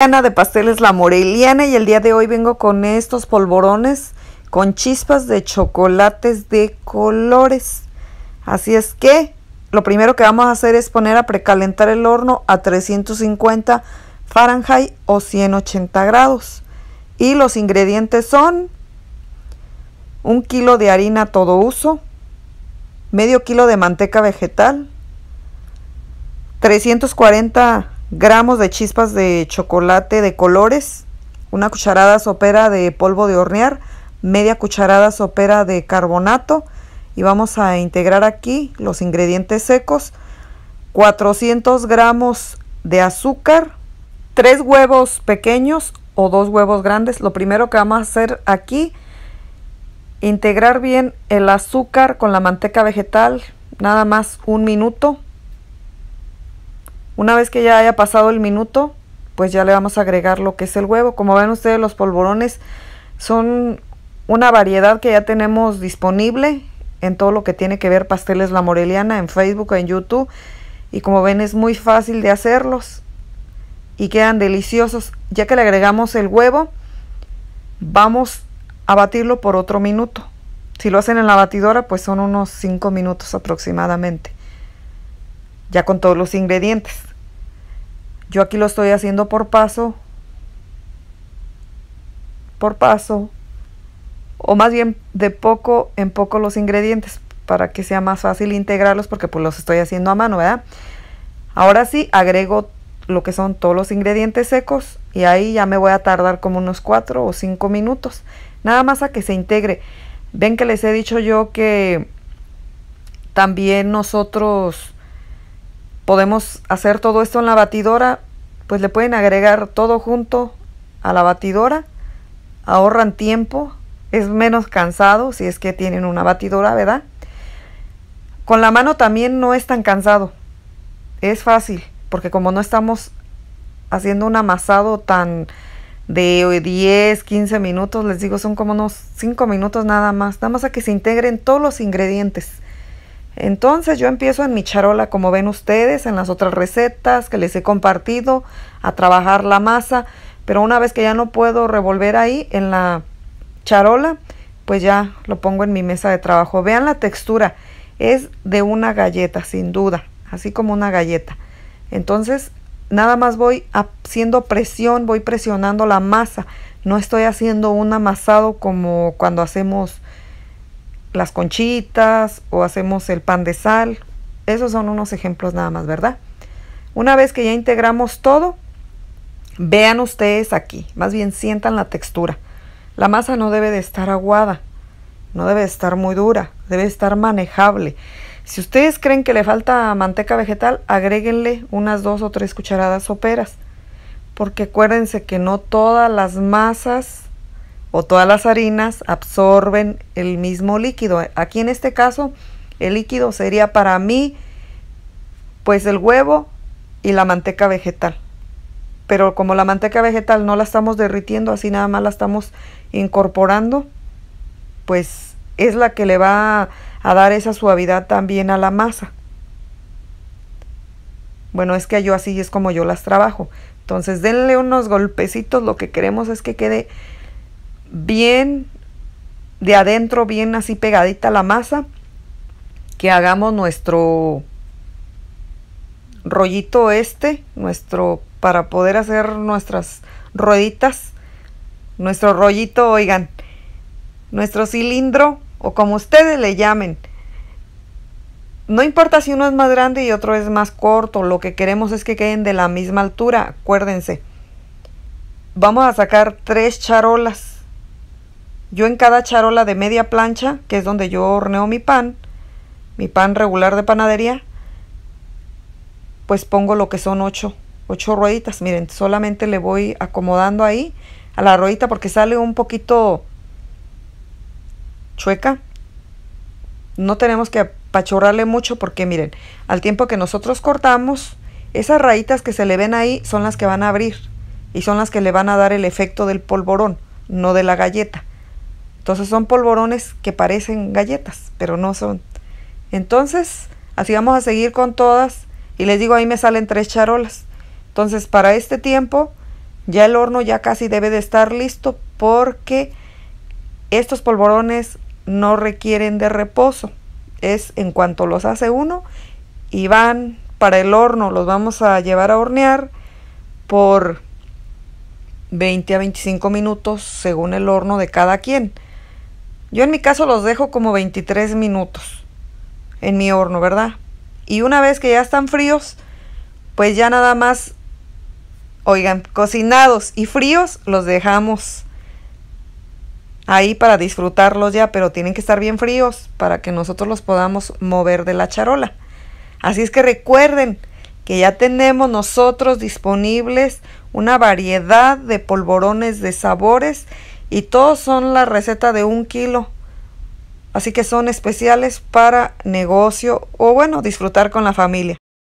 Ana de Pasteles La Moreliana y el día de hoy vengo con estos polvorones con chispas de chocolates de colores. Así es que lo primero que vamos a hacer es poner a precalentar el horno a 350 Fahrenheit o 180 grados. Y los ingredientes son un kilo de harina todo uso, medio kilo de manteca vegetal, 340 gramos de chispas de chocolate de colores, una cucharada sopera de polvo de hornear, media cucharada sopera de carbonato y vamos a integrar aquí los ingredientes secos, 400 gramos de azúcar, tres huevos pequeños o dos huevos grandes. Lo primero que vamos a hacer aquí, integrar bien el azúcar con la manteca vegetal, nada más un minuto una vez que ya haya pasado el minuto, pues ya le vamos a agregar lo que es el huevo. Como ven ustedes, los polvorones son una variedad que ya tenemos disponible en todo lo que tiene que ver pasteles La Moreliana, en Facebook, en YouTube. Y como ven es muy fácil de hacerlos y quedan deliciosos. Ya que le agregamos el huevo, vamos a batirlo por otro minuto. Si lo hacen en la batidora, pues son unos 5 minutos aproximadamente. Ya con todos los ingredientes. Yo aquí lo estoy haciendo por paso, por paso, o más bien de poco en poco los ingredientes para que sea más fácil integrarlos porque pues los estoy haciendo a mano, ¿verdad? Ahora sí, agrego lo que son todos los ingredientes secos y ahí ya me voy a tardar como unos 4 o 5 minutos, nada más a que se integre. Ven que les he dicho yo que también nosotros podemos hacer todo esto en la batidora, pues le pueden agregar todo junto a la batidora, ahorran tiempo, es menos cansado si es que tienen una batidora, ¿verdad? Con la mano también no es tan cansado, es fácil, porque como no estamos haciendo un amasado tan de 10, 15 minutos, les digo, son como unos 5 minutos nada más, nada más a que se integren todos los ingredientes entonces yo empiezo en mi charola, como ven ustedes, en las otras recetas que les he compartido, a trabajar la masa. Pero una vez que ya no puedo revolver ahí en la charola, pues ya lo pongo en mi mesa de trabajo. Vean la textura, es de una galleta, sin duda, así como una galleta. Entonces nada más voy haciendo presión, voy presionando la masa. No estoy haciendo un amasado como cuando hacemos las conchitas o hacemos el pan de sal. Esos son unos ejemplos nada más, ¿verdad? Una vez que ya integramos todo, vean ustedes aquí, más bien sientan la textura. La masa no debe de estar aguada, no debe de estar muy dura, debe estar manejable. Si ustedes creen que le falta manteca vegetal, agréguenle unas dos o tres cucharadas soperas, porque acuérdense que no todas las masas o todas las harinas absorben el mismo líquido. Aquí en este caso el líquido sería para mí pues el huevo y la manteca vegetal. Pero como la manteca vegetal no la estamos derritiendo, así nada más la estamos incorporando, pues es la que le va a dar esa suavidad también a la masa. Bueno, es que yo así es como yo las trabajo. Entonces denle unos golpecitos, lo que queremos es que quede bien de adentro, bien así pegadita la masa, que hagamos nuestro rollito este, nuestro para poder hacer nuestras rueditas, nuestro rollito, oigan, nuestro cilindro o como ustedes le llamen. No importa si uno es más grande y otro es más corto, lo que queremos es que queden de la misma altura, acuérdense. Vamos a sacar tres charolas yo en cada charola de media plancha, que es donde yo horneo mi pan, mi pan regular de panadería, pues pongo lo que son ocho, ocho rueditas. Miren, solamente le voy acomodando ahí a la ruedita porque sale un poquito chueca. No tenemos que apachurrarle mucho porque miren, al tiempo que nosotros cortamos, esas rayitas que se le ven ahí son las que van a abrir y son las que le van a dar el efecto del polvorón, no de la galleta. Entonces son polvorones que parecen galletas, pero no son. Entonces, así vamos a seguir con todas. Y les digo, ahí me salen tres charolas. Entonces, para este tiempo, ya el horno ya casi debe de estar listo porque estos polvorones no requieren de reposo. Es en cuanto los hace uno y van para el horno. Los vamos a llevar a hornear por 20 a 25 minutos según el horno de cada quien. Yo en mi caso los dejo como 23 minutos en mi horno, ¿verdad? Y una vez que ya están fríos, pues ya nada más, oigan, cocinados y fríos los dejamos ahí para disfrutarlos ya, pero tienen que estar bien fríos para que nosotros los podamos mover de la charola. Así es que recuerden que ya tenemos nosotros disponibles una variedad de polvorones de sabores y todos son la receta de un kilo. Así que son especiales para negocio o bueno, disfrutar con la familia.